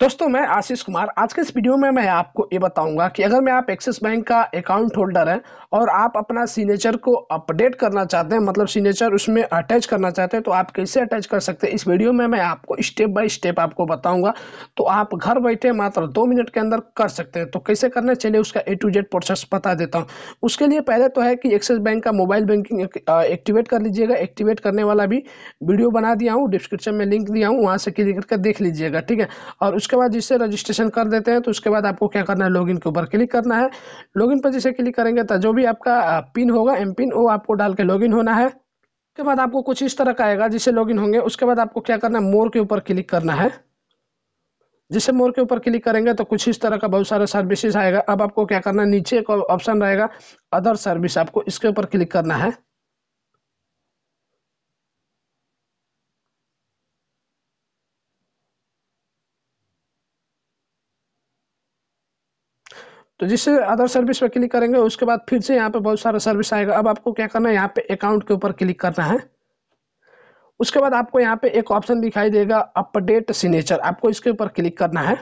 दोस्तों मैं आशीष कुमार आज के इस वीडियो में मैं आपको ये बताऊंगा कि अगर मैं आप एक्सिस बैंक का अकाउंट होल्डर हैं और आप अपना सिग्नेचर को अपडेट करना चाहते हैं मतलब सिग्नेचर उसमें अटैच करना चाहते हैं तो आप कैसे अटैच कर सकते हैं इस वीडियो में मैं आपको स्टेप बाय स्टेप आपको बताऊँगा तो आप घर बैठे मात्र दो मिनट के अंदर कर सकते हैं तो कैसे करना चाहिए उसका ए टू जेड प्रोसेस बता देता हूँ उसके लिए पहले तो है कि एक्सिस बैंक का मोबाइल बैंकिंग एक्टिवेट कर लीजिएगा एक्टिवेट करने वाला भी वीडियो बना दिया हूँ डिस्क्रिप्शन में लिंक दिया हूँ वहाँ से क्लिक करके देख लीजिएगा ठीक है और उसके बाद जिससे रजिस्ट्रेशन कर देते हैं तो उसके बाद आपको क्या करना है लॉगिन के ऊपर क्लिक करना है लॉगिन पर जिसे क्लिक करेंगे तो जो भी आपका पिन होगा एम पिन वो आपको डाल के लॉगिन होना है उसके बाद आपको कुछ इस तरह का आएगा जिससे लॉगिन होंगे उसके बाद आपको क्या करना है मोर के ऊपर क्लिक करना है जिसे मोर के ऊपर क्लिक करेंगे तो कुछ इस तरह का बहुत सारा सर्विसेज आएगा अब आपको क्या करना है नीचे एक ऑप्शन रहेगा अदर सर्विस आपको इसके ऊपर क्लिक करना है तो जिससे अदर सर्विस पर क्लिक करेंगे उसके बाद फिर से यहाँ पे बहुत सारा सर्विस आएगा अब आपको क्या करना है यहाँ पे अकाउंट के ऊपर क्लिक करना है उसके बाद आपको यहाँ पे एक ऑप्शन दिखाई देगा अपडेट सिग्नेचर आपको इसके ऊपर क्लिक करना है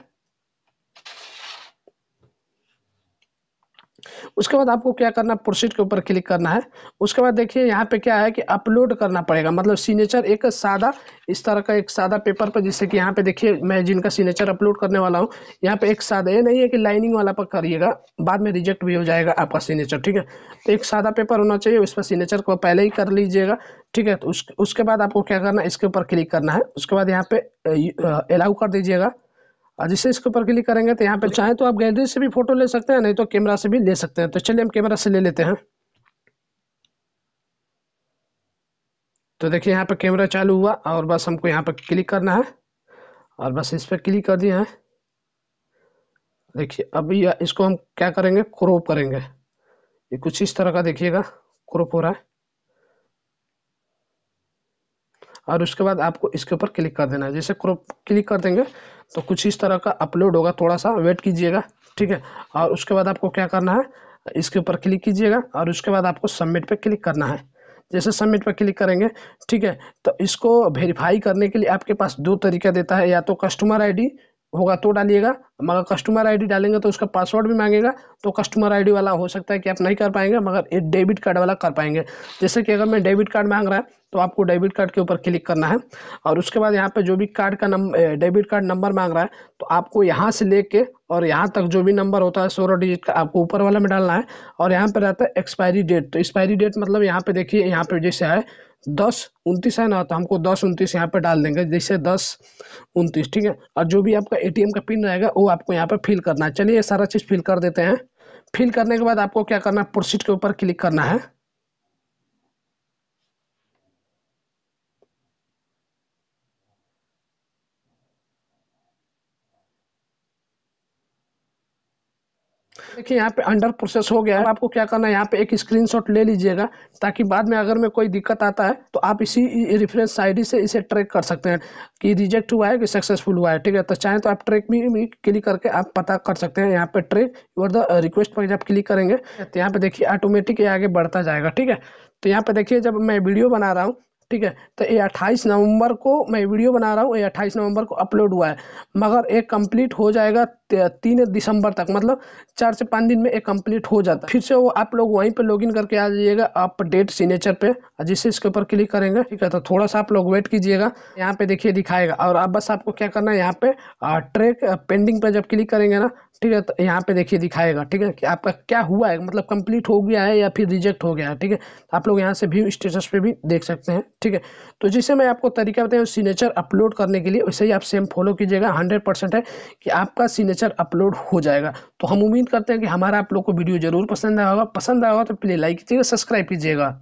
उसके बाद आपको क्या करना प्रोसीड के ऊपर क्लिक करना है उसके बाद देखिए यहाँ पे क्या है कि अपलोड करना पड़ेगा मतलब सिग्नेचर एक सादा इस तरह का एक सादा पेपर पर जैसे कि यहाँ पे देखिए मैं जिनका सिग्नेचर अपलोड करने वाला हूँ यहाँ पे एक सादा ये नहीं है कि लाइनिंग वाला पर करिएगा बाद में रिजेक्ट भी हो जाएगा आपका सिग्नेचर ठीक है तो एक सादा पेपर होना चाहिए उस पर सिग्नेचर को पहले ही कर लीजिएगा ठीक है तो उसके बाद आपको क्या करना है इसके ऊपर क्लिक करना है उसके बाद यहाँ पे अलाउ कर दीजिएगा और हाँ, जिसे इसके ऊपर क्लिक करेंगे तो यहाँ पर चाहें तो आप गैलरी से भी फोटो ले सकते हैं नहीं तो कैमरा से भी ले सकते हैं तो चलिए हम कैमरा से ले लेते हैं तो देखिए यहाँ पर कैमरा चालू हुआ और बस हमको यहाँ पर क्लिक करना है और बस इस पर क्लिक कर दिया है देखिए अब इसको हम क्या करेंगे क्रोप करेंगे ये कुछ इस तरह का देखिएगा क्रोप हो रहा है और उसके बाद आपको इसके ऊपर क्लिक कर देना है जैसे क्रॉप क्लिक कर देंगे तो कुछ इस तरह का अपलोड होगा थोड़ा सा वेट कीजिएगा ठीक है और उसके बाद आपको क्या करना है इसके ऊपर क्लिक कीजिएगा और उसके बाद आपको सबमिट पर क्लिक करना है जैसे सबमिट पर क्लिक करेंगे ठीक है तो इसको वेरीफाई करने के लिए आपके पास दो तरीका देता है या तो कस्टमर आईडी होगा तो डालिएगा मगर कस्टमर आईडी डालेंगे तो उसका पासवर्ड भी मांगेगा तो कस्टमर आईडी वाला हो सकता है कि आप नहीं कर पाएंगे मगर ये डेबिट कार्ड वाला कर पाएंगे जैसे कि अगर मैं डेबिट कार्ड मांग रहा है तो आपको डेबिट कार्ड के ऊपर क्लिक करना है और उसके बाद यहाँ पे जो भी कार्ड का नंबर डेबिट कार्ड नंबर मांग रहा है तो आपको यहाँ से ले कर और यहाँ तक जो भी नंबर होता है सोलह डिजिट का आपको ऊपर वाला में डालना है और यहाँ पर रहता है एक्सपायरी डेट तो एक्सपायरी डेट मतलब यहाँ पे देखिए यहाँ पर जैसे है दस उनतीस है ना तो हमको दस उनतीस यहाँ पर डाल देंगे जैसे दस उनतीस ठीक है और जो भी आपका ए का पिन रहेगा वो आपको यहाँ पर फिल करना है चलिए सारा चीज़ फिल कर देते हैं फिल करने के बाद आपको क्या करना है प्रोसीड के ऊपर क्लिक करना है देखिए यहाँ पे अंडर प्रोसेस हो गया है आपको क्या करना है यहाँ पे एक स्क्रीनशॉट ले लीजिएगा ताकि बाद में अगर में कोई दिक्कत आता है तो आप इसी रेफरेंस आईडी से इसे ट्रैक कर सकते हैं कि रिजेक्ट हुआ है कि सक्सेसफुल हुआ है ठीक है तो चाहें तो आप ट्रैक भी, भी क्लिक करके आप पता कर सकते हैं यहाँ पे ट्रैक और द रिक्वेस्ट पर आप क्लिक करेंगे तो यहाँ पे देखिए ऑटोमेटिक ये आगे बढ़ता जाएगा ठीक है तो यहाँ पे देखिए जब मैं वीडियो बना रहा हूँ ठीक है तो ये अट्ठाईस नवंबर को मैं वीडियो बना रहा हूँ ये अट्ठाईस नवंबर को अपलोड हुआ है मगर ये कंप्लीट हो जाएगा तीन दिसंबर तक मतलब चार से पाँच दिन में ये कंप्लीट हो जाता है फिर से वो आप लोग वहीं पे लॉगिन करके आ जाइएगा आप डेट सिग्नेचर पे जिससे इसके ऊपर क्लिक करेंगे ठीक है तो थोड़ा सा आप लोग वेट कीजिएगा यहाँ पे देखिए दिखाएगा और अब बस आपको क्या करना है यहाँ पे ट्रेक पेंडिंग पर जब क्लिक करेंगे ना ठीक है तो यहाँ पे देखिए दिखाएगा ठीक है कि आपका क्या हुआ है मतलब कंप्लीट हो गया है या फिर रिजेक्ट हो गया है ठीक है तो आप लोग यहाँ से व्यू स्टेटस पे भी देख सकते हैं ठीक है तो जिसे मैं आपको तरीका बताया सिग्नेचर अपलोड करने के लिए वैसे ही आप सेम फॉलो कीजिएगा हंड्रेड परसेंट है कि आपका सिग्नेचर अपलोड हो जाएगा तो हम उम्मीद करते हैं कि हमारा आप लोग को वीडियो जरूर पसंद आया होगा पसंद आया होगा तो प्लीज़ लाइक कीजिएगा सब्सक्राइब कीजिएगा